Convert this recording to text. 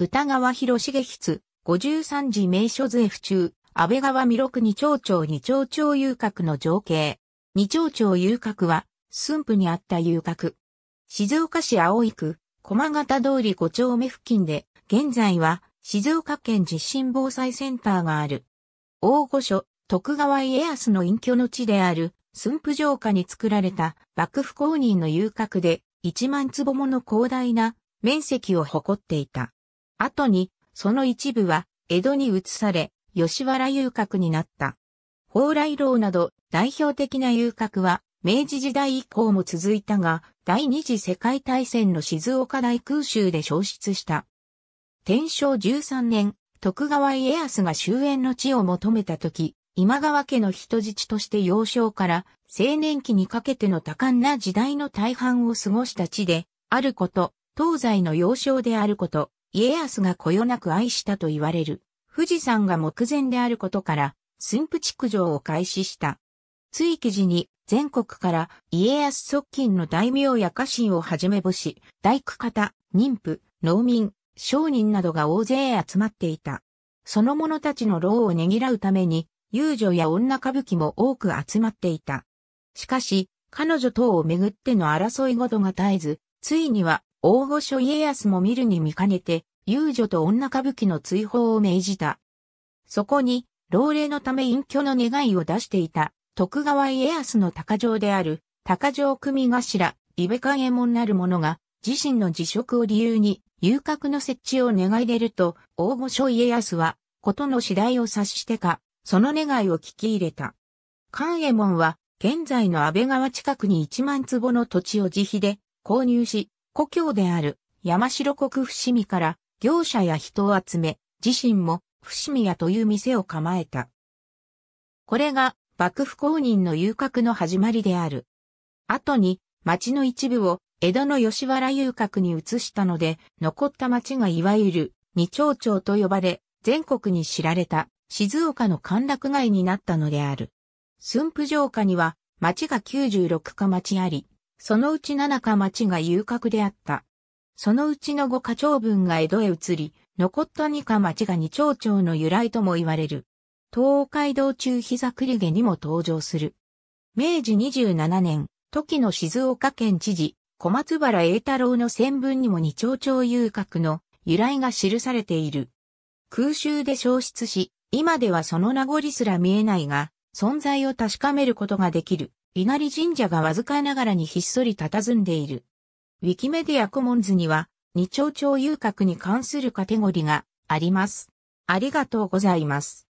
歌川広重筆、53次名所図 F 中、安倍川弥六二丁町二丁町遊郭の情景。二丁町遊郭は、駿府にあった遊郭。静岡市井区、駒形通り五丁目付近で、現在は、静岡県地震防災センターがある。大御所、徳川家康の隠居の地である、駿府城下に作られた幕府公認の遊郭で、一万坪もの広大な面積を誇っていた。後に、その一部は、江戸に移され、吉原遊郭になった。蓬莱楼など、代表的な遊郭は、明治時代以降も続いたが、第二次世界大戦の静岡大空襲で消失した。天正13年、徳川家康が終焉の地を求めた時、今川家の人質として幼少から青年期にかけての多感な時代の大半を過ごした地で、あること、東西の幼少であること、家康がこよなく愛したと言われる、富士山が目前であることから、駿府築城を開始した。つい記事に、全国から家康側近の大名や家臣をはじめ母子、大工方、妊婦、農民、商人などが大勢集まっていた。その者たちの労をねぎらうために、遊女や女歌舞伎も多く集まっていた。しかし、彼女等をめぐっての争い事が絶えず、ついには大御所家康も見るに見かねて、遊女と女歌舞伎の追放を命じた。そこに、老齢のため隠居の願いを出していた、徳川家康の高城である、高城組頭、伊部勘エモ門なる者が、自身の辞職を理由に、遊郭の設置を願い出ると、大御所家康は、ことの次第を察してか、その願いを聞き入れた。関エ衛門は、現在の安倍川近くに1万坪の土地を自費で購入し、故郷である山城国伏見から業者や人を集め、自身も伏見屋という店を構えた。これが幕府公認の遊郭の始まりである。後に町の一部を江戸の吉原遊郭に移したので、残った町がいわゆる二町町と呼ばれ、全国に知られた静岡の歓楽街になったのである。駿府城下には町が96か町あり、そのうち七か町が遊郭であった。そのうちの五か町分が江戸へ移り、残った二か町が二町町の由来とも言われる。東海道中膝栗毛にも登場する。明治27年、時の静岡県知事、小松原栄太郎の戦文にも二町町遊郭の由来が記されている。空襲で消失し、今ではその名残すら見えないが、存在を確かめることができる。稲荷神社がわずかながらにひっそり佇んでいる。ウィキメディアコモンズには、二丁町遊郭に関するカテゴリがあります。ありがとうございます。